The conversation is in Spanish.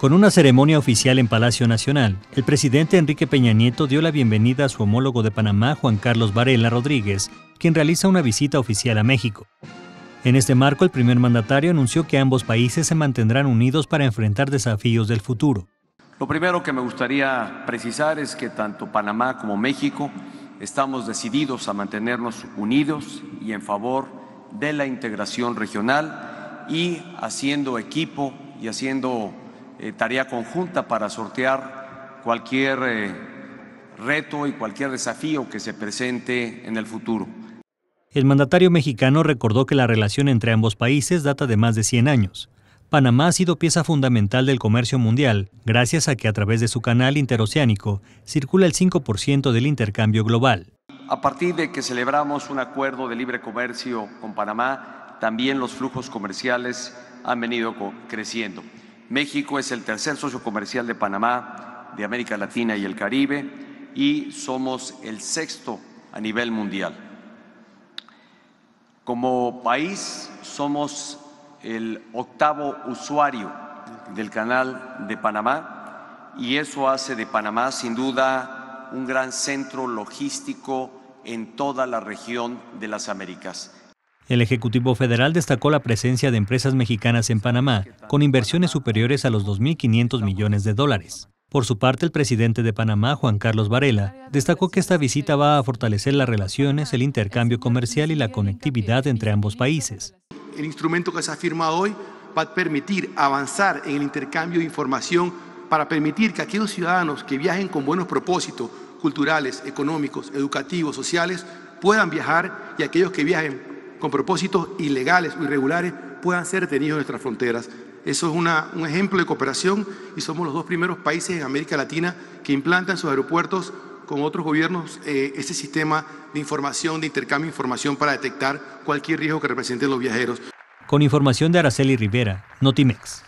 Con una ceremonia oficial en Palacio Nacional, el presidente Enrique Peña Nieto dio la bienvenida a su homólogo de Panamá, Juan Carlos Varela Rodríguez, quien realiza una visita oficial a México. En este marco, el primer mandatario anunció que ambos países se mantendrán unidos para enfrentar desafíos del futuro. Lo primero que me gustaría precisar es que tanto Panamá como México estamos decididos a mantenernos unidos y en favor de la integración regional y haciendo equipo y haciendo eh, tarea conjunta para sortear cualquier eh, reto y cualquier desafío que se presente en el futuro. El mandatario mexicano recordó que la relación entre ambos países data de más de 100 años. Panamá ha sido pieza fundamental del comercio mundial, gracias a que a través de su canal interoceánico circula el 5% del intercambio global. A partir de que celebramos un acuerdo de libre comercio con Panamá, también los flujos comerciales han venido creciendo. México es el tercer socio comercial de Panamá, de América Latina y el Caribe, y somos el sexto a nivel mundial. Como país somos el octavo usuario del canal de Panamá y eso hace de Panamá sin duda un gran centro logístico en toda la región de las Américas. El Ejecutivo Federal destacó la presencia de empresas mexicanas en Panamá, con inversiones superiores a los 2.500 millones de dólares. Por su parte, el presidente de Panamá, Juan Carlos Varela, destacó que esta visita va a fortalecer las relaciones, el intercambio comercial y la conectividad entre ambos países. El instrumento que se ha firmado hoy va a permitir avanzar en el intercambio de información para permitir que aquellos ciudadanos que viajen con buenos propósitos culturales, económicos, educativos, sociales, puedan viajar y aquellos que viajen con propósitos ilegales o irregulares puedan ser detenidos en nuestras fronteras. Eso es un ejemplo de cooperación y somos los dos primeros países en América Latina que implantan sus aeropuertos con otros gobiernos eh, ese sistema de información, de intercambio de información para detectar cualquier riesgo que representen los viajeros. Con información de Araceli Rivera, Notimex.